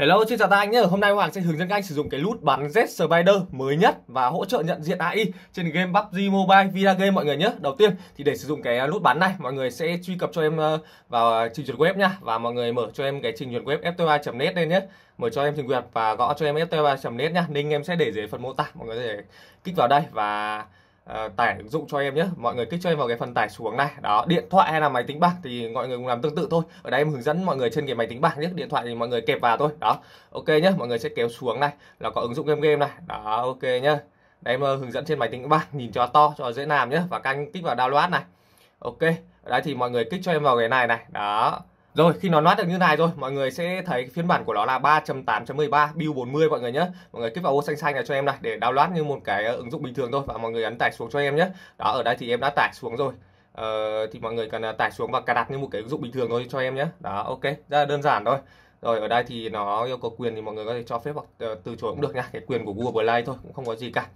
Hello, xin chào các anh nhé. Hôm nay Hoàng sẽ hướng dẫn các anh sử dụng cái nút bắn Z Spider mới nhất và hỗ trợ nhận diện AI trên game PUBG Mobile Vida Game mọi người nhé. Đầu tiên thì để sử dụng cái nút bắn này, mọi người sẽ truy cập cho em ờ, vào trình duyệt web nha và mọi người mở cho em cái trình duyệt web fta3.net lên nhé. Mở cho em trình duyệt và gõ cho em fta3.net nhá Link em sẽ để dưới phần mô tả, mọi người có thể kích vào đây và Ờ, tải ứng dụng cho em nhé mọi người kích cho em vào cái phần tải xuống này đó điện thoại hay là máy tính bảng thì mọi người cũng làm tương tự thôi ở đây em hướng dẫn mọi người trên cái máy tính bảng nhé điện thoại thì mọi người kẹp vào thôi đó ok nhé mọi người sẽ kéo xuống này là có ứng dụng game game này đó ok nhé đây em ờ, hướng dẫn trên máy tính bảng nhìn cho to cho dễ làm nhé và canh kích vào download này ok ở đây thì mọi người kích cho em vào cái này này đó rồi khi nó loát được như này rồi mọi người sẽ thấy phiên bản của nó là 3.8.13 build 40 mọi người nhé Mọi người kích vào ô xanh xanh này cho em này để download như một cái ờ, ứng dụng bình thường thôi và mọi người ấn tải xuống cho em nhé Đó ở đây thì em đã tải xuống rồi ờ, Thì mọi người cần ờ, tải xuống và cài đặt như một cái ứng dụng bình thường thôi cho em nhé Đó ok rất là đơn giản thôi rồi ở đây thì nó yêu cầu quyền thì mọi người có thể cho phép hoặc ờ, từ chối cũng được nha cái quyền của Google Play thôi cũng không có gì cả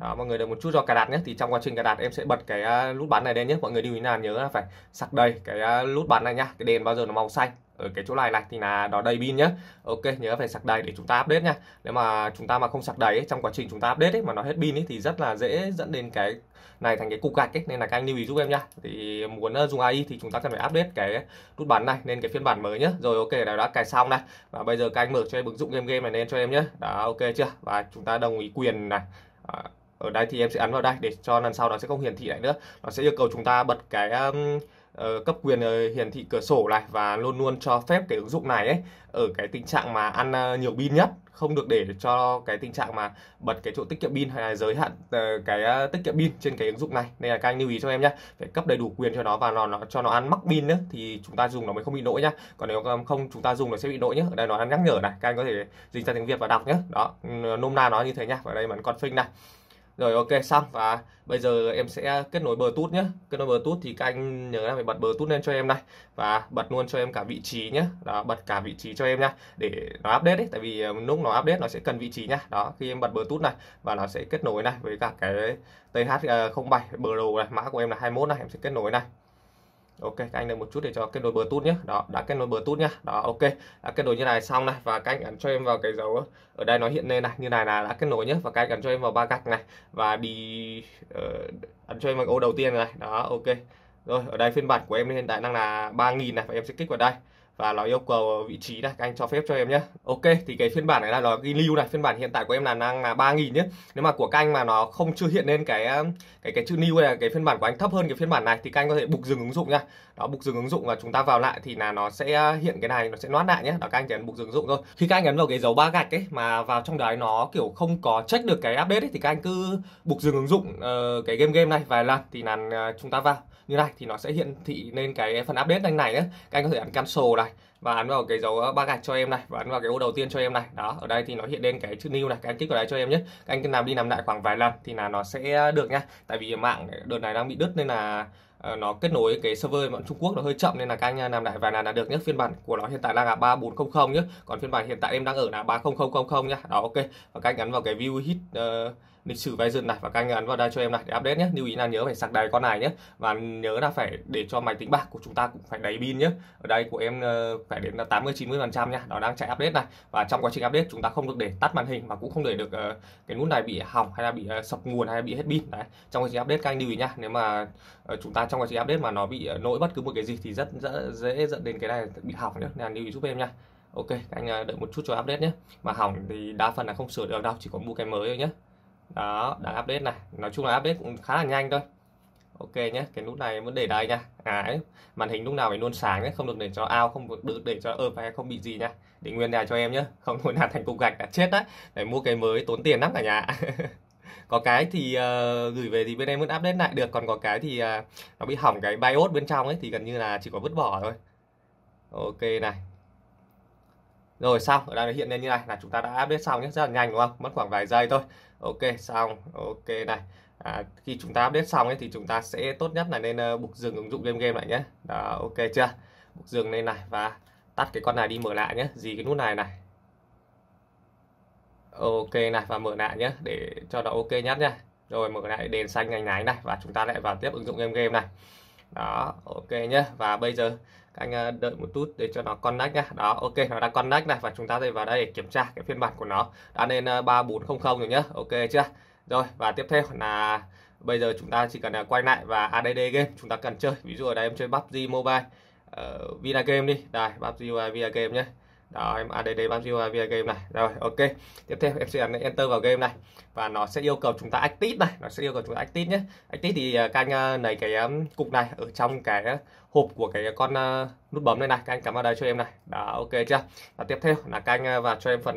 đó, mọi người đợi một chút cho cài đặt nhé thì trong quá trình cài đặt em sẽ bật cái nút à, bắn này lên nhé mọi người lưu ý là nhớ là phải sạc đầy cái nút à, bắn này nhá cái đèn bao giờ nó màu xanh ở cái chỗ này này thì là đó đầy pin nhé ok nhớ phải sạc đầy để chúng ta update nha, nếu mà chúng ta mà không sạc đầy ấy, trong quá trình chúng ta update ấy, mà nó hết pin ấy, thì rất là dễ dẫn đến cái này thành cái cục gạch ấy. nên là các anh lưu ý giúp em nhá thì muốn à, dùng AI thì chúng ta cần phải update cái nút bắn này nên cái phiên bản mới nhé rồi ok đã, đã cài xong này và bây giờ các anh mở cho em ứng dụng game game này lên cho em nhé đó ok chưa và chúng ta đồng ý quyền này à, ở đây thì em sẽ ấn vào đây để cho lần sau nó sẽ không hiển thị lại nữa nó sẽ yêu cầu chúng ta bật cái um, uh, cấp quyền ờ, hiển thị cửa sổ lại và luôn luôn cho phép cái ứng dụng này ấy ở cái tình trạng mà ăn ờ, nhiều pin nhất không được để cho cái tình trạng mà bật cái chỗ tiết kiệm pin hay là giới hạn cái tiết kiệm pin trên cái ứng dụng này nên là các anh lưu ý cho em nhé phải cấp đầy đủ quyền cho nó và nó, nó cho nó ăn mắc pin nữa thì chúng ta dùng nó mới không bị lỗi nhá còn nếu không chúng ta dùng nó sẽ bị lỗi nhé ở đây nó đang nhắc nhở này các anh có thể dịch ra tiếng việt và đọc nhé đó nôm na nó như thế nhá ở đây con config này rồi ok xong và bây giờ em sẽ kết nối bluetooth nhé kết nối bluetooth thì các anh nhớ là phải bật bluetooth lên cho em này và bật luôn cho em cả vị trí nhé đó bật cả vị trí cho em nha để nó update đấy tại vì ờ, lúc nó update nó sẽ cần vị trí nha đó khi em bật bluetooth này và nó sẽ kết nối này với cả cái th 07 ờ, pro này mã của em là 21 này em sẽ kết nối này ok các anh đợi một chút để cho kết nối bluetooth nhé đó đã kết nối bluetooth nhá đó ok đã kết nối như này xong này và các anh ấn cho em vào cái dấu ở đây nó hiện lên này như này là đã kết nối nhé và các anh ấn cho em vào ba gạch này và đi uh, ấn cho em vào ô đầu tiên này đó ok rồi ở đây phiên bản của em hiện tại đang là 3.000 này và em sẽ kích vào đây và nó yêu cầu vị trí này các anh cho phép cho em nhé ok thì cái phiên bản này là nó ghi lưu này phiên bản hiện tại của em là đang là ba nghìn nhé nếu mà của các anh mà nó không chưa hiện lên cái cái cái chữ new hay là cái phiên bản của anh thấp hơn cái phiên bản này thì các anh có thể bục dừng ứng dụng nha đó bục dừng ứng dụng và chúng ta vào lại thì là nó sẽ à, hiện cái này nó sẽ loát lại nhé đó các anh nhấn bục dừng ứng dụng thôi khi các anh ấn vào cái dấu ba gạch ấy mà vào trong đấy nó kiểu không có check được cái update ấy thì các anh cứ bục dừng ứng dụng uh, cái game game này vài lần thì là uh, chúng ta vào như này thì nó sẽ hiện thị lên cái phần update này này nhé các anh có thể ấn cancel này và ấn vào cái dấu ờ, ba gạch cho em này và ấn vào cái ô đầu tiên cho em này đó ở đây thì nó hiện lên cái chữ new này các anh kích vào đấy cho em nhé các anh cứ làm đi làm lại khoảng vài lần thì là nó sẽ à, được nhá tại vì mạng đợt này đang bị đứt nên là Ờ, nó kết nối cái server bọn Trung Quốc nó hơi chậm nên là các anh à, làm lại vài là, được nhất phiên bản của nó hiện tại đang là 3400 nhé còn phiên bản hiện tại em đang ở là 30000 nhá đó ok và các anh gắn vào cái view hit uh, lịch sử vay dần này và các anh ấn vào đây cho em này để update nhé lưu ý là nhớ phải sạc đầy con này nhé và nhớ là phải để cho máy tính bạc của chúng ta cũng phải đầy pin nhé ở đây của em ờ, phải đến là 80 mươi phần trăm nha nó đang chạy update này và trong quá trình update chúng ta không được để tắt màn hình và cũng không để được ờ, cái nút này bị hỏng hay là bị ờ, sập nguồn hay là bị hết pin đấy trong quá trình update các anh lưu ý nhá nếu mà chúng ta trong quá trình update mà nó bị uh, lỗi bất cứ một cái gì thì rất, rất dễ dẫn đến cái này bị hỏng nhé nên lưu ý giúp em nha ok các anh đợi một chút cho update nhé mà hỏng thì đa phần là không sửa được đâu chỉ có mua cái mới thôi nhé đó đã update này nói chung là update cũng khá là nhanh thôi ok nhé cái nút này muốn để đây nha à ấy. màn hình lúc nào phải luôn sáng nhé không được để cho ao không được để cho ơ phải không bị gì nha để nguyên nhà cho em nhé không thôi là thành cục gạch đã chết đấy để mua cái mới tốn tiền lắm cả nhà có cái thì uh, gửi về thì bên em vẫn update lại được còn có cái thì uh, nó bị hỏng cái BIOS bên trong ấy thì gần như là chỉ có vứt bỏ thôi ok này rồi xong ở đây hiện lên như này là chúng ta đã update xong nhé rất là nhanh đúng không mất khoảng vài giây thôi ok xong ok này à, khi chúng ta update xong ấy thì chúng ta sẽ tốt nhất là nên ờ, buộc dừng ứng dụng game game lại nhé đó, ok chưa buộc dừng lên này và tắt cái con này đi mở lại nhé gì cái nút này này ok này và mở lại nhé để cho nó ok nhất nhé rồi mở lại đèn xanh ngành nháy này và chúng ta lại vào tiếp ứng dụng game game này đó ok nhé và bây giờ các anh ờ, đợi một chút để cho nó connect nhá đó ok nó đã connect này và chúng ta sẽ vào đây để kiểm tra cái phiên bản của nó đã lên 3400 ờ, rồi nhá ok chưa rồi và tiếp theo là bây giờ chúng ta chỉ cần ờ, quay lại và ADD game chúng ta cần chơi ví dụ ở đây em chơi PUBG Mobile uh, Vina Game đi đây PUBG Mobile Vina Game nhé đó em add bám view via game này rồi ok tiếp theo em sẽ ấn enter vào game này và nó sẽ yêu cầu chúng ta active này nó sẽ yêu cầu chúng ta active nhé active thì à, các anh à, lấy cái à, cục này ở trong cái hộp của cái con nút bấm này này các anh cắm vào đây cho em này đó ok chưa và tiếp theo là các anh vào cho em phần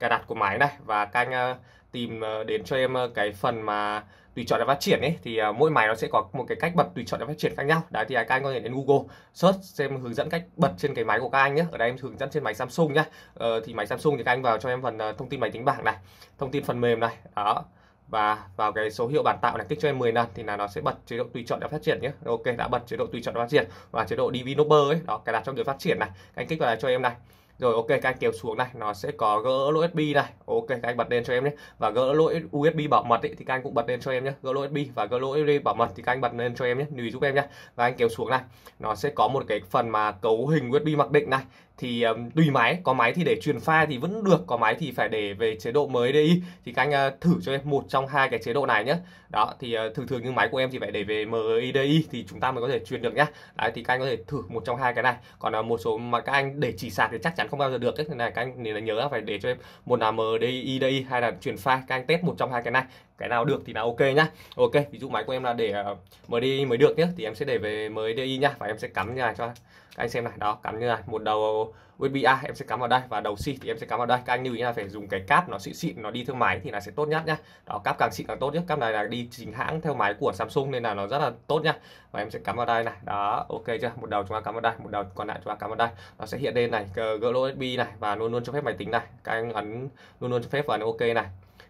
cài đặt của máy này và các anh tìm ờ, đến cho em ờ, cái phần mà tùy chọn để phát triển ấy thì ờ, mỗi máy nó sẽ có một cái cách bật tùy chọn để phát triển khác nhau đấy thì các anh có thể đến Google search xem hướng dẫn cách bật trên cái máy của các anh nhé ở đây em hướng dẫn trên máy Samsung nhé ờ, thì máy Samsung thì các anh vào cho em phần thông tin máy tính bảng này thông tin phần mềm này đó và vào cái số hiệu bản tạo này kích cho em 10 lần thì là nó sẽ bật chế độ tùy chọn đã phát triển nhé ok đã bật chế độ tùy chọn đã phát triển và chế độ DV Nopper ấy đó cài đặt trong điều phát triển này anh kích vào này cho em này rồi ok các anh kéo xuống này nó sẽ có gỡ lỗ USB này ok các anh bật lên cho em nhé và gỡ lỗ USB bảo mật ấy thì các anh cũng bật lên cho em nhé gỡ lỗ USB và gỡ lỗ USB bảo mật thì các anh bật lên cho em nhé lưu giúp em nhé và anh kéo xuống này nó sẽ có một cái phần mà cấu hình USB mặc định này thì um, tùy máy có máy thì để truyền file thì vẫn được có máy thì phải để về chế độ mới đi thì các anh uh, thử cho em một trong hai cái chế độ này nhé đó thì uh, thường thường như máy của em thì phải để về MIDI thì chúng ta mới có thể truyền được nhá đấy thì các anh có thể thử một trong hai cái này còn uh, một số mà các anh để chỉ sạc thì chắc chắn không bao giờ được ấy. nên là các anh nên là nhớ phải để cho em một là midi IDI hay là truyền file các anh test một trong hai cái này cái nào được thì là ok nhá ok ví dụ máy của em là để ờ, mới đi mới được nhé thì em sẽ để về mới đi nhá và em sẽ cắm như này cho các anh xem này đó cắm như này một đầu USB A em sẽ cắm vào đây và đầu C thì em sẽ cắm vào đây các anh lưu ý là phải dùng cái cáp nó xịn xịn nó đi theo máy thì là sẽ tốt nhất nhá đó cáp càng xịn càng tốt nhất cáp này là đi chính hãng theo máy của Samsung nên là nó rất là tốt nhá và em sẽ cắm vào đây này đó ok chưa một đầu chúng ta cắm vào đây một đầu còn lại chúng ta cắm vào đây nó sẽ hiện lên này gỡ USB này và luôn luôn cho phép máy tính này các anh ấn luôn luôn cho phép vào ok này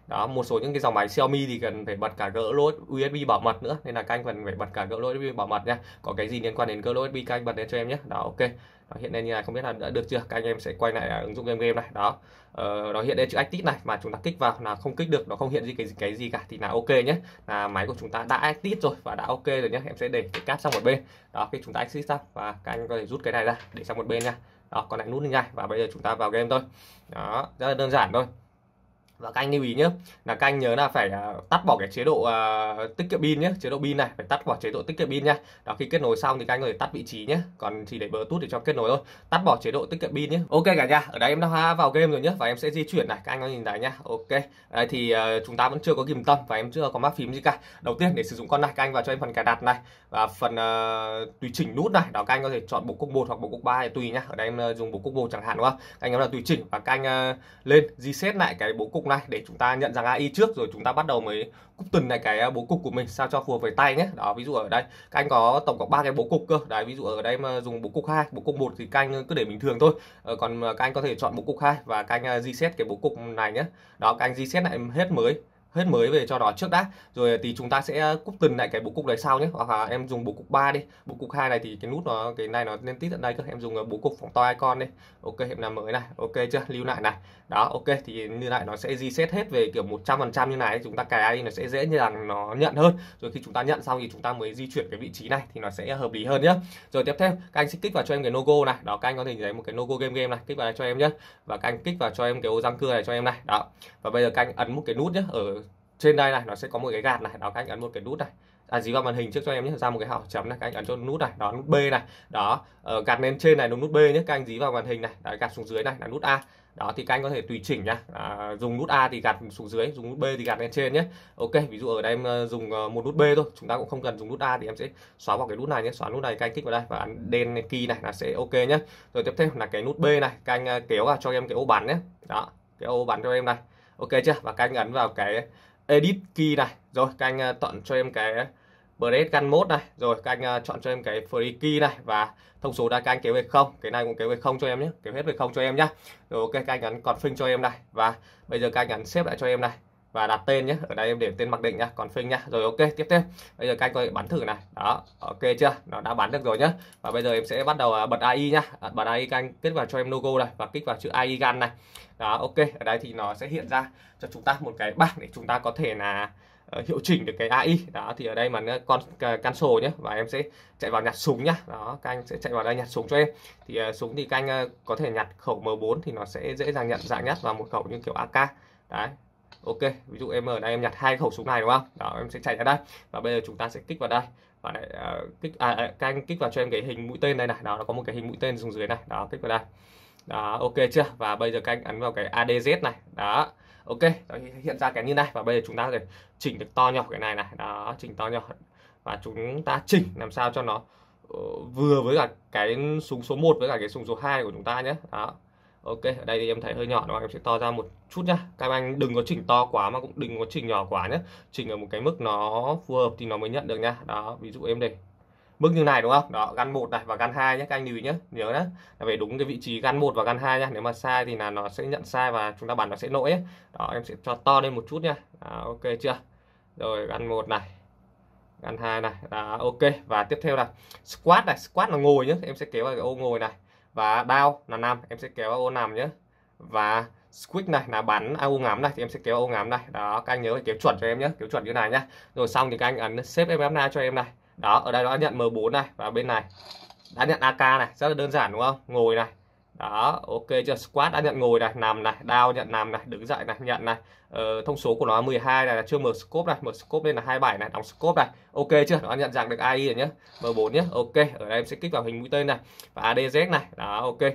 đó một số những cái dòng máy Xiaomi thì cần phải bật cả gỡ lỗ USB bảo mật nữa nên là các anh cần phải bật cả gỡ lỗ USB bảo mật nhé có cái gì liên quan đến gỡ lỗ USB các anh bật lên cho em nhé đó ok đó, hiện nay như này không biết là đã được chưa các anh em sẽ quay lại à, ứng dụng game game này đó ờ, đó hiện lên chữ active này mà chúng ta kích vào là không kích được nó không hiện gì cái gì, cái gì cả thì là ok nhé là máy của chúng ta đã active rồi và đã ok rồi nhé em sẽ để cái cáp sang một bên đó khi chúng ta Exit xong và các anh có thể rút cái này ra để sang một bên nha đó còn lại nút như này và bây giờ chúng ta vào game thôi đó rất là đơn giản thôi và các anh lưu ý nhé là các anh nhớ là phải à, tắt bỏ cái chế độ uh, tiết kiệm pin nhé chế độ pin này phải tắt bỏ chế độ tích kiệm pin nhé. đó khi kết nối xong thì các anh có thể tắt vị trí nhé còn chỉ để bluetooth để cho kết nối thôi tắt bỏ chế độ tích kiệm pin nhé ok cả nhà ở đây em đã vào game rồi nhé và em sẽ di chuyển này các anh có nhìn thấy nhá ok đây thì uh, chúng ta vẫn chưa có kìm tâm và em chưa có mắc phím gì cả đầu tiên để sử dụng con này các anh vào cho em phần cài đặt này và phần uh, tùy chỉnh nút này đó các anh có thể chọn bộ cúc một hoặc bộ cục ba tùy nhá ở đây em dùng bộ cúc một chẳng hạn đúng không các anh em là tùy chỉnh và các anh lên reset lại cái bộ cục cục này để chúng ta nhận rằng AI trước rồi chúng ta bắt đầu mới cúp tuần này cái à, bố cục của mình sao cho phù hợp với tay nhé đó ví dụ ở đây các anh có tổng cộng ba cái bố cục cơ đấy ví dụ ở đây mà dùng bố cục hai bố cục một thì các anh ờ, cứ để bình thường thôi ờ, còn ờ, các anh có thể chọn bố cục hai và các anh à, reset cái bố cục này nhé đó các anh reset lại hết mới hết mới về cho đó trước đã rồi thì chúng ta sẽ ờ, cúp từng lại cái bộ cục này sau nhé hoặc là em dùng bộ cục 3 đi bộ cục hai này thì cái nút nó cái này nó lên tít tận đây cơ em dùng ờ, bộ cục phóng to icon đi ok hiện làm mới này ok chưa lưu lại này đó ok thì như lại nó sẽ reset hết về kiểu 100 phần trăm như này chúng ta cài nó sẽ dễ như là nó nhận hơn rồi khi chúng ta nhận xong thì chúng ta mới di chuyển cái vị trí này thì nó sẽ hợp lý hơn nhé rồi tiếp theo các anh sẽ kích vào cho em cái logo này đó các anh có thể thấy một cái logo game game này kích vào này cho em nhé và các anh kích vào cho em cái ô răng cưa này cho em này đó và bây giờ các anh ấn một cái nút nhé ở trên đây này nó sẽ có một cái gạt này đó các anh ấn một cái nút này à, dí vào màn hình trước cho em nhé ra một cái hảo chấm này các anh ấn cho nút này đó nút B này đó ờ, gạt lên trên này đúng nút B nhé các anh dí vào màn hình này đó, gạt xuống dưới này là nút A đó thì các anh có thể tùy chỉnh nhá à, dùng nút A thì gạt xuống dưới dùng nút B thì gạt lên trên nhé Ok ví dụ ở đây em ờ, dùng ờ, một nút B thôi chúng ta cũng không cần dùng nút A thì em sẽ xóa vào cái nút này nhé xóa nút này các anh kích vào đây và ấn đen key này là sẽ ok nhé rồi tiếp theo là cái nút B này các anh ờ, kéo vào cho em cái ô bắn nhé đó cái ô bắn cho em này ok chưa và các anh ấn vào cái edit key này rồi các anh ờ, chọn cho em cái Bread Gun mode này rồi các anh ờ, chọn cho em cái free key này và thông số đã các anh kéo về không cái này cũng kéo về không cho em nhé kéo hết về không cho em nhé. rồi ok các anh ấn config cho em này và bây giờ các anh ấn xếp lại cho em này và đặt tên nhé ở đây em để tên mặc định nhá còn phênh nhá rồi ok tiếp theo bây giờ các anh coi bắn thử này đó ok chưa nó đã bắn được rồi nhá và bây giờ em sẽ bắt đầu à, bật AI nhá à, bật AI canh kết vào cho em logo này và kích vào chữ AI gan này đó ok ở đây thì nó sẽ hiện ra cho chúng ta một cái bảng để chúng ta có thể là ờ, hiệu chỉnh được cái AI đó thì ở đây mà con can sổ nhé và em sẽ chạy vào nhặt súng nhá đó các anh sẽ chạy vào đây nhặt súng cho em thì uh, súng thì các anh uh, có thể nhặt khẩu M4 thì nó sẽ dễ dàng nhận dạng nhất và một khẩu như kiểu AK đấy ok ví dụ em ở ờ, đây em nhặt hai khẩu súng này đúng không đó em sẽ chạy ra đây và bây giờ chúng ta sẽ kích vào đây và lại uh, kích à, à, các anh kích vào cho em cái hình mũi tên đây này đó nó có một cái hình mũi tên xuống dưới này đó kích vào đây đó ok chưa và bây giờ các anh ấn vào cái adz này đó ok đó, hiện ra cái như này và bây giờ chúng ta sẽ chỉnh được to nhỏ cái này này đó chỉnh to nhỏ và chúng ta chỉnh làm sao cho nó ờ, vừa với cả cái súng số 1 với cả cái súng số 2 của chúng ta nhé đó ok ở đây thì em thấy hơi nhỏ nó em sẽ to ra một chút nhá các anh đừng có chỉnh to quá mà cũng đừng có chỉnh nhỏ quá nhé chỉnh ở một cái mức nó phù hợp thì nó mới nhận được nhá đó ví dụ em đây mức như này đúng không đó gan một này và gan hai nhé các anh lưu ý nhé nhớ đó là về đúng cái vị trí gan một và gan hai nhá nếu mà sai thì là nó sẽ nhận sai và chúng ta bản nó sẽ lỗi đó em sẽ cho to lên một chút nhá đó, ok chưa rồi gan một này gan hai này đó ok và tiếp theo là squat này squat là ngồi nhé em sẽ kéo vào cái ô ngồi này và đao là nam em sẽ kéo ô nằm nhé và squeak này là bắn au à, ngắm này thì em sẽ kéo ô ngắm này đó các anh nhớ phải chuẩn cho em nhé kéo chuẩn như này nhá rồi xong thì các anh ấn xếp em na cho em này đó ở đây nó đã nhận m4 này và bên này đã nhận ak này rất là đơn giản đúng không ngồi này đó ok chưa squat đã nhận ngồi này nằm này đao nhận nằm này đứng dậy này nhận này ờ, thông số của nó là 12 này là chưa mở scope này mở scope lên là 27 này đóng scope này ok chưa nó nhận dạng được ai rồi nhé M4 nhé ok ở đây em sẽ kích vào hình mũi tên này và ADZ này đó ok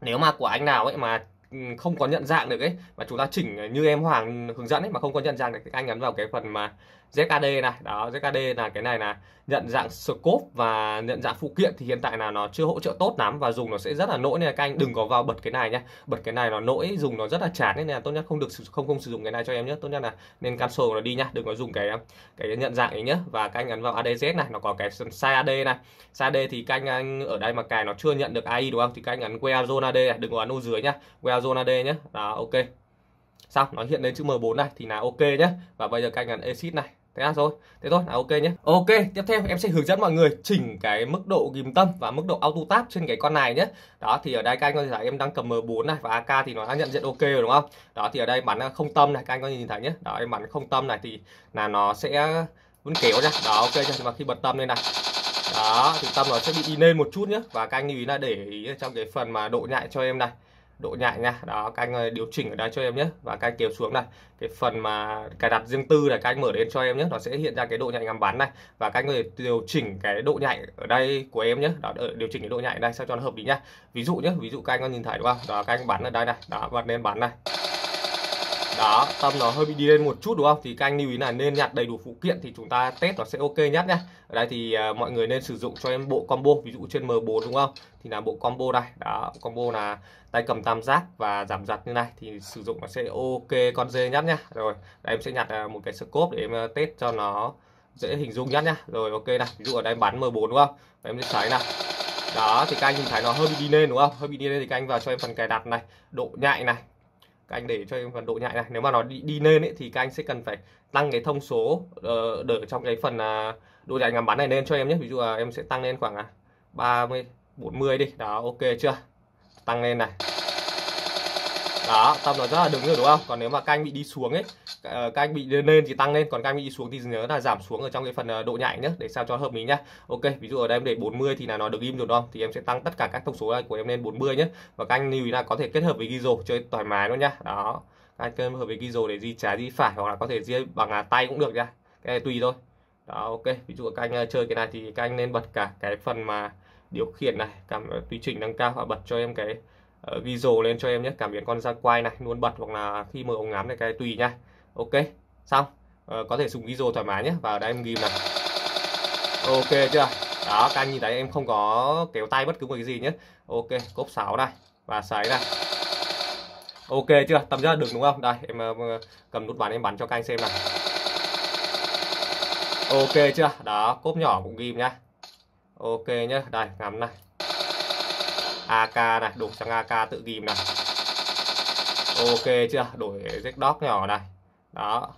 nếu mà của anh nào ấy mà ừ, không có nhận dạng được ấy mà chúng ta chỉnh như em Hoàng hướng dẫn ấy mà không có nhận dạng được thì anh nhấn vào cái phần mà ZKD này đó ZKD là cái này là nhận dạng scope và nhận dạng phụ kiện thì hiện tại là nó chưa hỗ trợ tốt lắm và dùng nó sẽ rất là lỗi nên là các anh đừng có vào bật cái này nhé bật cái này nó lỗi dùng nó rất là chán nên là tốt nhất không được không không sử dụng cái này cho em nhé tốt nhất là nên cancel nó đi nhá đừng có dùng cái cái nhận dạng ấy nhé và các anh ấn vào ADZ này nó có cái sai AD này sai AD thì các anh, anh ở đây mà cài nó chưa nhận được AI đúng không thì các anh ấn where zone AD này đừng có ấn ô dưới nhá where zone AD nhé đó ok xong nó hiện lên chữ M4 này thì là ok nhé và bây giờ các anh ấn exit này thế là rồi thế thôi là ok nhé ok tiếp theo em sẽ hướng dẫn mọi người chỉnh cái mức độ ghim tâm và mức độ auto tap trên cái con này nhé đó thì ở đây các anh có thể thấy em đang cầm m4 này và ak thì nó đã nhận diện ok rồi đúng không đó thì ở đây bắn không tâm này các anh có nhìn thấy nhé đó em bắn không tâm này thì là nó sẽ vẫn kéo ra đó ok chưa và khi bật tâm lên này đó thì tâm nó sẽ bị đi lên một chút nhé và các anh lưu ý là để ý trong cái phần mà độ nhạy cho em này độ nhạy nha đó các anh ờ, điều chỉnh ở đây cho em nhé và các anh kéo xuống này cái phần mà cài đặt riêng tư là các anh mở đến cho em nhé nó sẽ hiện ra cái độ nhạy ngắm bắn này và các anh người điều chỉnh cái độ nhạy ở đây của em nhé đó điều chỉnh cái độ nhạy ở đây sao cho nó hợp lý nhá ví dụ nhé ví dụ các anh có nhìn thấy đúng không đó các anh bắn ở đây này đó bật lên bắn này đó tâm nó hơi bị đi lên một chút đúng không thì các anh lưu ý là nên nhặt đầy đủ phụ kiện thì chúng ta test nó sẽ ok nhất nhá ở đây thì à, mọi người nên sử dụng cho em bộ combo ví dụ trên M4 đúng không thì là bộ combo đây đó combo là tay cầm tam giác và giảm giặt như này thì sử dụng nó sẽ ok con dê nhất nhá rồi đây em sẽ nhặt à, một cái scope để em à, test cho nó dễ hình dung nhất nhá rồi ok này ví dụ ở đây bắn M4 đúng không em sẽ xoáy này đó thì các anh nhìn thấy nó hơi bị đi lên đúng không hơi bị đi lên thì các anh vào cho em phần cài đặt này độ nhạy này các anh để cho em phần độ nhạy này nếu mà nó đi, đi lên ấy, thì các anh sẽ cần phải tăng cái thông số uh, trong cái phần uh, độ nhạy ngắm bắn này lên cho em nhé ví dụ là em sẽ tăng lên khoảng uh, 30 40 đi đó ok chưa tăng lên này đó tầm nó rất là đứng rồi đúng không còn nếu mà các anh bị đi xuống ấy Ờ, các anh bị lên thì tăng lên còn các anh bị xuống thì nhớ là giảm xuống ở trong cái phần ờ, độ nhạy nhé để sao cho hợp lý nhá ok ví dụ ở đây em để 40 thì là nó được im rồi không thì em sẽ tăng tất cả các thông số này của em lên 40 nhé và các anh lưu ý là có thể kết hợp với ghi rồ chơi thoải mái luôn nhá đó các anh kết hợp với ghi rồ để di trái di phải hoặc là có thể di bằng tay cũng được nhá cái này tùy thôi đó ok ví dụ các anh ờ, chơi cái này thì các anh nên bật cả cái phần mà điều khiển này cảm tùy chỉnh nâng cao và bật cho em cái uh, video lên cho em nhé cảm biến con ra quay này luôn bật hoặc là khi mở ống ngắm này cái tùy nha ok xong à, có thể dùng ISO thoải mái nhé vào đây em ghim này ok chưa đó các anh nhìn thấy em không có kéo tay bất cứ một cái gì nhé ok cốp 6 này và sấy này ok chưa tầm rất là được đúng không đây em ờ, ờ, cầm nút bắn em bắn cho các anh xem này ok chưa đó cốp nhỏ cũng ghim nhá ok nhá đây ngắm này AK này đổ sang AK tự ghim này ok chưa đổi rách đóc nhỏ này đó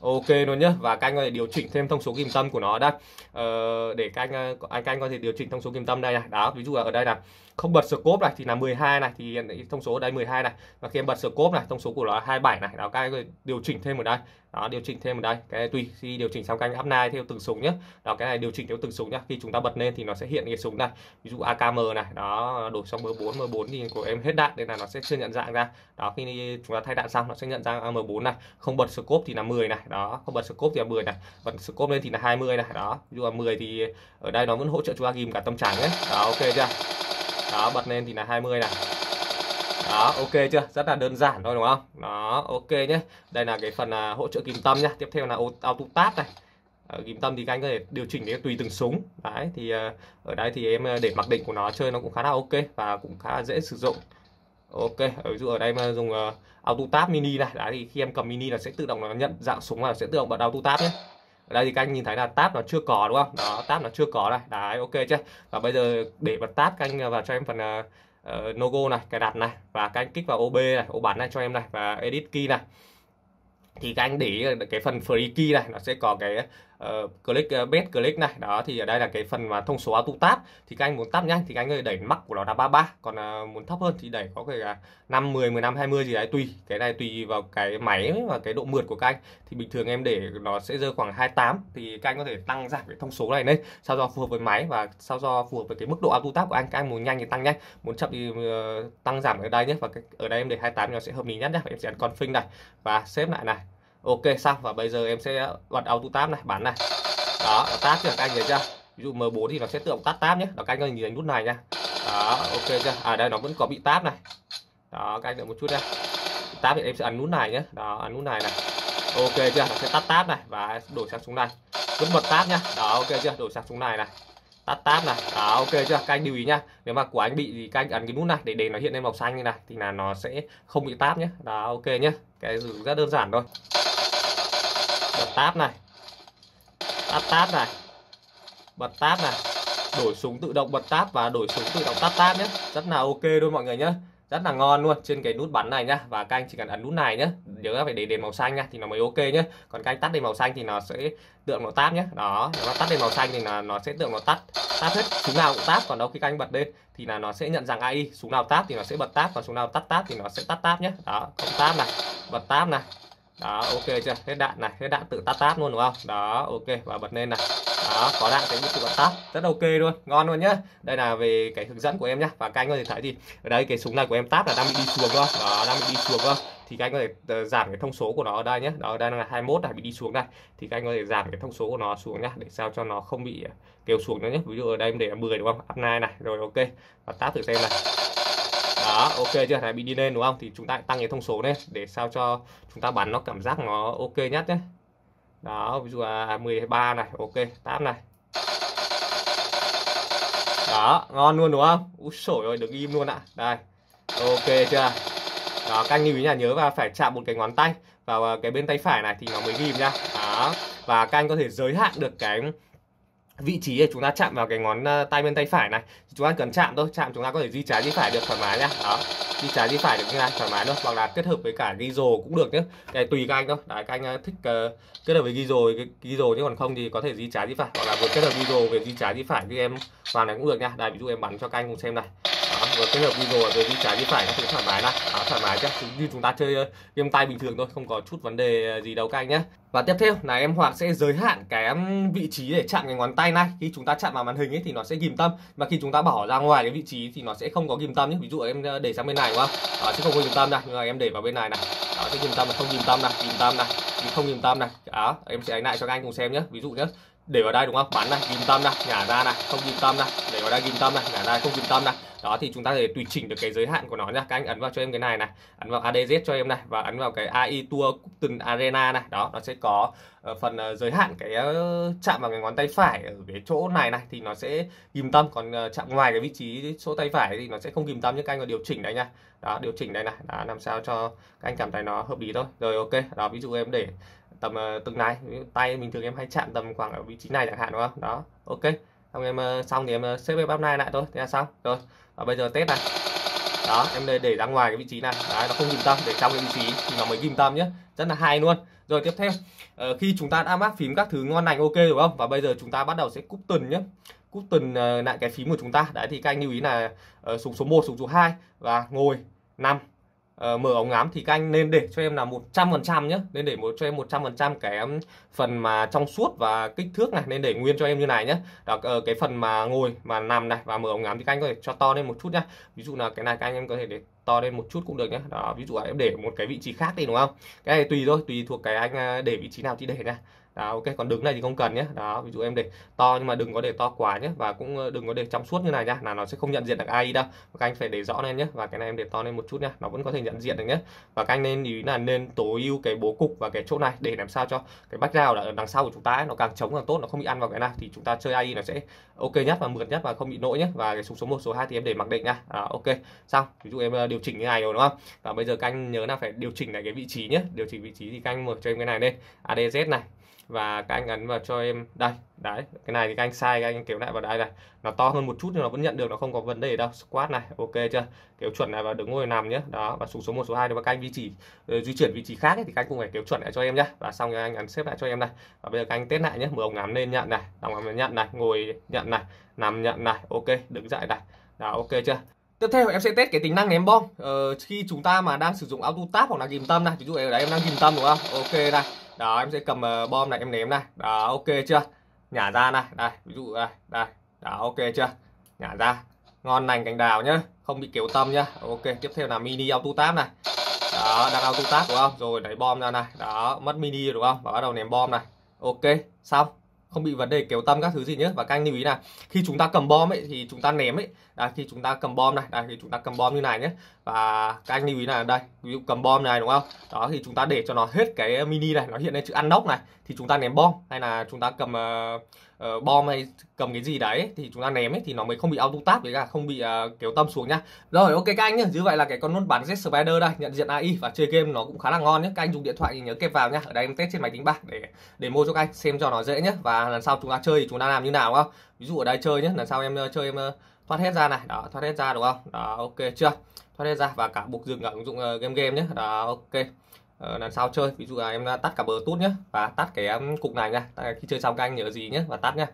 ok luôn nhé và các anh có thể điều chỉnh thêm thông số kim tâm của nó đây ờ, để các anh ờ, anh các anh có thể điều chỉnh thông số kim tâm đây này đó ví dụ là ở đây là không bật scope này thì là 12 này thì thông số ở đây 12 này và khi em bật scope này thông số của nó là 27 này đó các anh có thể điều chỉnh thêm ở đây đó điều chỉnh thêm ở đây cái này tùy khi điều chỉnh xong canh áp nai theo từng súng nhé đó cái này điều chỉnh theo từng súng nhá khi chúng ta bật lên thì nó sẽ hiện cái súng này ví dụ akm này đó đổi sang m bốn m bốn thì của em hết đạn nên là nó sẽ chưa nhận dạng ra đó khi chúng ta thay đạn xong nó sẽ nhận ra m bốn này không bật scope thì là 10 này đó không bật scope thì là 10 này bật scope lên thì là 20 này đó ví dụ là 10 thì ở đây nó vẫn hỗ trợ chúng ta ghim cả tâm trạng đấy đó ok chưa đó bật lên thì là 20 này đó ok chưa rất là đơn giản thôi đúng không đó ok nhé đây là cái phần à, hỗ trợ kìm tâm nhá tiếp theo là auto tab này ở ờ, kim tâm thì các anh có thể điều chỉnh để tùy từng súng đấy thì à, ở đây thì em à, để mặc định của nó chơi nó cũng khá là ok và cũng khá là dễ sử dụng ok ví dụ ở đây mà dùng auto tab mini này đấy thì khi em cầm mini là sẽ tự động nó nhận dạng súng và sẽ tự động bật auto tab nhé ở đây thì các anh nhìn thấy là tab nó chưa có đúng không đó tab nó chưa có đây đấy ok chưa và bây giờ để bật tab các anh vào cho em phần uh, uh, logo này cài đặt này và các anh kích vào OB này ô bản này cho em này và edit key này thì các anh để cái phần free key này nó sẽ có cái uh, click uh, ờ, bet click này đó thì ở đây là cái phần mà thông số auto tap thì các anh muốn tap nhanh thì các anh có đẩy mắc của nó là 33 còn uh, muốn thấp hơn thì đẩy có thể là 5 10 15 20 gì đấy tùy cái này tùy vào cái máy và cái độ mượt của các anh thì bình thường em để nó sẽ rơi khoảng 28 thì các anh có thể tăng giảm cái thông số này lên sao do phù hợp với máy và sao do phù hợp với cái mức độ auto tap của anh các anh muốn nhanh thì tăng nhanh muốn chậm thì uh, tăng giảm ở đây nhé và cái, ở đây em để 28 nó sẽ hợp lý nhất nhé em sẽ config này và xếp lại này ok xong và bây giờ em sẽ bật auto tab này bản này đó nó tát chưa các anh thấy chưa ví dụ M4 thì nó sẽ tự động tắt tab nhé đó các anh nhìn đánh nút này nhá đó ok chưa à đây nó vẫn có bị tab này đó các anh đợi một chút nha tab thì em sẽ ấn nút này nhé đó ấn nút này này ok chưa nó sẽ tắt tab này và đổi sang xuống này vẫn bật tab nhá đó ok chưa đổi sang xuống này này tắt tab này đó ok chưa các anh lưu ý nhá nếu mà của anh bị thì các anh ấn cái nút này để để nó hiện lên màu xanh như này thì là nó sẽ không bị tab nhé đó ok nhá cái rất đơn giản thôi bật táp này tắt táp này bật táp này đổi súng tự động bật táp và đổi súng tự động tắt táp nhé rất là ok luôn mọi người nhé rất là ngon luôn trên cái nút bắn này nhá và các anh chỉ cần ấn nút này nhá nhớ các phải để đèn màu xanh nhá thì nó mới ok nhá còn các anh tắt đèn màu xanh thì nó sẽ tượng nó tắt nhá đó nếu nó tắt đèn màu xanh thì là nó sẽ tượng nó tắt tắt hết súng nào cũng tắt, còn đâu khi các anh bật lên thì là nó sẽ nhận rằng ai súng nào tắt thì nó sẽ bật táp còn súng nào tắt táp thì nó sẽ tắt táp nhá đó không táp này bật táp này đó ok chưa hết đạn này hết đạn tự tát tát luôn đúng không đó ok và bật lên này đó có đạn thì tự bật tát rất ok luôn ngon luôn nhá đây là về cái hướng dẫn của em nhá và các anh có thể thấy thì ở đây cái súng này của em tát là đang bị đi xuống thôi đó đang bị đi xuống thôi thì các anh có thể ờ, giảm cái thông số của nó ở đây nhé đó ở đây là 21 là bị đi xuống đây thì các anh có thể giảm cái thông số của nó xuống nhá để sao cho nó không bị ờ, kéo xuống nữa nhé ví dụ ở đây em để là 10 đúng không up này này rồi ok và tát thử xem này đó ok chưa này bị đi lên đúng không thì chúng ta tăng cái thông số lên để sao cho chúng ta bắn nó cảm giác nó ok nhất nhé đó ví dụ là 13 này ok 8 này đó ngon luôn đúng không úi sổ rồi được im luôn ạ đây ok chưa đó canh anh lưu ý nhà nhớ và phải chạm một cái ngón tay vào cái bên tay phải này thì nó mới ghim nha đó và canh có thể giới hạn được cái vị trí thì chúng ta chạm vào cái ngón ờ, tay bên tay phải này chúng ta cần chạm thôi chạm chúng ta có thể di trái di phải được thoải mái nhá đó di trái di phải được như này thoải mái thôi hoặc là kết hợp với cả ghi rồ cũng được nhé cái tùy các anh thôi đấy các anh ờ, thích uh, kết hợp với ghi rồ ghi rồ chứ còn không thì có thể di trái di phải hoặc là vừa kết hợp ghi rồ về di trái di phải thì em vào này cũng được nha đây ví dụ em bắn cho các anh cùng xem này và kết hợp đi rồi với đi trái đi phải nó cũng thoải mái lắm, khá thoải mái chứ như chúng ta chơi game tay bình thường thôi không có chút vấn đề gì đâu các anh nhé và tiếp theo là em hoạt sẽ giới hạn cái vị trí để chạm cái ngón tay này khi chúng ta chạm vào màn hình ấy thì nó sẽ ghim tâm mà khi chúng ta bỏ ra ngoài cái vị trí thì nó sẽ không có ghim tâm nhé ví dụ em để sang bên này đúng không đó, sẽ không có ghim tâm này nhưng mà em để vào bên này này đó sẽ ghim tâm này không ghim tâm này ghim tâm này không ghim tâm này đó em sẽ đánh lại cho các anh cùng xem nhé ví dụ nhé để vào đây đúng không bắn này ghim tâm này nhả ra này không ghim tâm này để vào đây ghim tâm này nhả ra không ghim tâm này đó thì chúng ta thể tùy chỉnh được cái giới hạn của nó nha các anh ấn vào cho em cái này này ấn vào ADZ cho em này và ấn vào cái AI Tour Custom Arena này đó nó sẽ có ờ, phần ờ, giới hạn cái ờ, chạm vào cái ngón tay phải ở cái chỗ này này thì nó sẽ ghim tâm còn chạm ngoài cái vị trí chỗ tay phải thì nó sẽ không ghim tâm như các anh có điều chỉnh đấy nha đó điều chỉnh đây này đó, làm sao cho các anh cảm thấy nó hợp lý thôi rồi ok đó ví dụ em để tầm từng này tay mình thường em hay chạm tầm khoảng ở vị trí này chẳng hạn đúng không đó ok xong em ờ, xong thì em ờ, xếp bếp bắp nai lại thôi thế là xong rồi và bây giờ test này đó em để, ra ngoài cái vị trí này đấy, nó không ghim tâm để trong cái vị trí thì nó mới ghim tâm nhé rất là hay luôn rồi tiếp theo uh, khi chúng ta đã mắc phím các thứ ngon lành ok đúng không và bây giờ chúng ta bắt đầu sẽ cúp tuần nhé cúp tuần lại cái phím của chúng ta đấy thì các anh lưu ý là uh, súng số 1 súng số 2 và ngồi 5 uh, mở ống ngắm thì các anh nên để cho em là 100% nhé nên để một cho em 100% cái phần mà trong suốt và kích thước này nên để nguyên cho em như này nhé đó uh, cái phần mà ngồi mà nằm này và mở ống ngắm thì các anh có thể cho to lên một chút nhé ví dụ là cái này các anh em có thể để to lên một chút cũng được nhé đó ví dụ là em để một cái vị trí khác đi đúng không cái này tùy thôi tùy thuộc cái anh à, để vị trí nào thì để nha đó ok còn đứng này thì không cần nhé đó ví dụ em để to nhưng mà đừng có để to quá nhé và cũng ờ, đừng có để trong suốt như này nhá là nó sẽ không nhận diện được ai đâu các anh phải để rõ lên nhé và cái này em để to lên một chút nhá nó vẫn có thể nhận diện được nhé và các anh nên ý là nên tối ưu cái bố cục và cái chỗ này để làm sao cho cái background ở đằng sau của chúng ta ấy, nó càng trống càng tốt nó không bị ăn vào cái này thì chúng ta chơi AI nó sẽ ok nhất và mượt nhất và không bị lỗi nhé và cái số số 1 số 2 thì em để mặc định nha đó, ok xong ví dụ em ờ, điều chỉnh như này rồi đúng không và bây giờ canh nhớ là phải điều chỉnh lại cái vị trí nhé điều chỉnh vị trí thì canh mở cho em cái này lên ADZ này và các anh ấn vào cho em đây đấy cái này thì các anh sai các anh kéo lại vào đây này nó to hơn một chút nhưng nó vẫn nhận được nó không có vấn đề đâu squat này ok chưa kéo chuẩn này và đứng ngồi nằm nhé đó và xuống số một số hai nếu mà các anh di chỉ ờ, di chuyển vị trí khác ấy, thì các anh cũng phải kéo chuẩn lại cho em nhé và xong rồi anh ấn xếp lại cho em đây và bây giờ các anh test lại nhé mở ống ngắm lên nhận này đóng ngắm nhận này ngồi nhận này nằm nhận này ok đứng dậy này đó ok chưa Tiếp theo em sẽ test cái tính năng ném bom ờ, Khi chúng ta mà đang sử dụng auto tap hoặc là ghim tâm này Ví dụ ở đấy em đang ghim tâm đúng không Ok này đó em sẽ cầm uh, bom này em ném này đó ok chưa nhả ra này đây ví dụ đây đây đó ok chưa nhả ra ngon lành cành đào nhá không bị kiểu tâm nhá ok tiếp theo là mini auto tap này đó đang auto tap đúng không rồi đẩy bom ra này đó mất mini đúng không và bắt đầu ném bom này ok xong không bị vấn đề kéo tâm các thứ gì nhé và các anh lưu ý là khi chúng ta cầm bom ấy thì chúng ta ném ấy là khi chúng ta cầm bom này là khi chúng ta cầm bom như này nhé và các anh lưu ý là đây ví dụ cầm bom này đúng không đó thì chúng ta để cho nó hết cái mini này nó hiện lên chữ ăn nóc này thì chúng ta ném bom hay là chúng ta cầm uh, uh, bom hay cầm cái gì đấy thì chúng ta ném ấy thì nó mới không bị auto tap với cả không bị uh, kéo tâm xuống nhá rồi ok các anh nhé như vậy là cái con nốt bản Z Spider đây nhận diện AI và chơi game nó cũng khá là ngon nhé các anh dùng điện thoại thì nhớ kẹp vào nhá ở đây em test trên máy tính bảng để để mua cho các anh xem cho nó dễ nhé và lần sau chúng ta chơi thì chúng ta làm như nào không ví dụ ở đây chơi nhé lần sau em ờ, chơi em ờ, thoát hết ra này đó thoát hết ra đúng không đó ok chưa thoát hết ra và cả buộc dừng ở ứng dụng uh, game game nhé đó ok Ờ, làm sao chơi ví dụ là em tắt cả bờ tút nhé và tắt cái cục này nha khi chơi xong các anh nhớ gì nhé và tắt nhé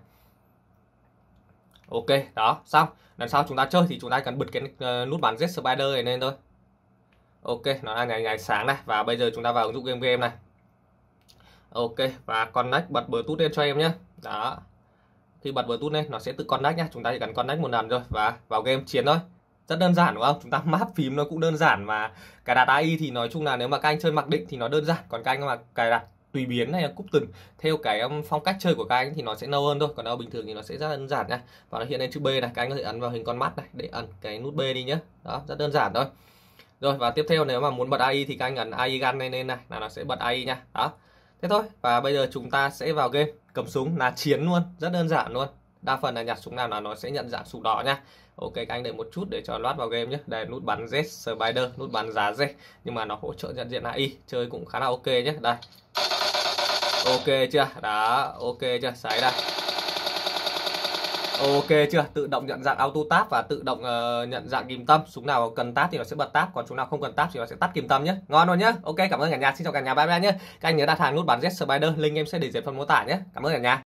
ok đó xong làm sao chúng ta chơi thì chúng ta cần bật cái ờ, nút bàn Z Spider này lên thôi ok nó là ngày ngày sáng này và bây giờ chúng ta vào ứng dụng game game này ok và connect bật bờ tút lên cho em nhé đó khi bật bluetooth lên nó sẽ tự connect nhé chúng ta chỉ cần connect một lần rồi và vào game chiến thôi rất đơn giản đúng không chúng ta map phím nó cũng đơn giản và cài đặt AI thì nói chung là nếu mà các anh chơi mặc định thì nó đơn giản còn các anh mà cài đặt tùy biến hay là cúp từng theo cái um, phong cách chơi của các anh thì nó sẽ lâu hơn thôi còn đâu bình thường thì nó sẽ rất đơn giản nha và nó hiện lên chữ B này các anh có thể ấn vào hình con mắt này để ấn cái nút B đi nhé đó rất đơn giản thôi rồi và tiếp theo nếu mà muốn bật AI thì các anh ấn AI gun lên lên này là nó sẽ bật AI nha đó thế thôi và bây giờ chúng ta sẽ vào game cầm súng là chiến luôn rất đơn giản luôn đa phần là nhặt súng nào là nó sẽ nhận dạng súng đỏ nha ok các anh đợi một chút để cho loát vào game nhé đây nút bắn Z Spider nút bắn giá Z nhưng mà nó hỗ trợ nhận diện AI chơi cũng khá là ok nhé đây ok chưa đó ok chưa sái đây Ok chưa? Tự động nhận dạng auto Tap và tự động uh, nhận dạng kim tâm. Súng nào cần Tap thì nó sẽ bật Tap, còn súng nào không cần Tap thì nó sẽ tắt kim tâm nhé. Ngon rồi nhé. Ok, cảm ơn cả nhà. Xin chào cả nhà. Bye bye nhé. Các anh nhớ đặt hàng nút bán Z Spider, link em sẽ để dưới phần mô tả nhé. Cảm ơn cả nhà.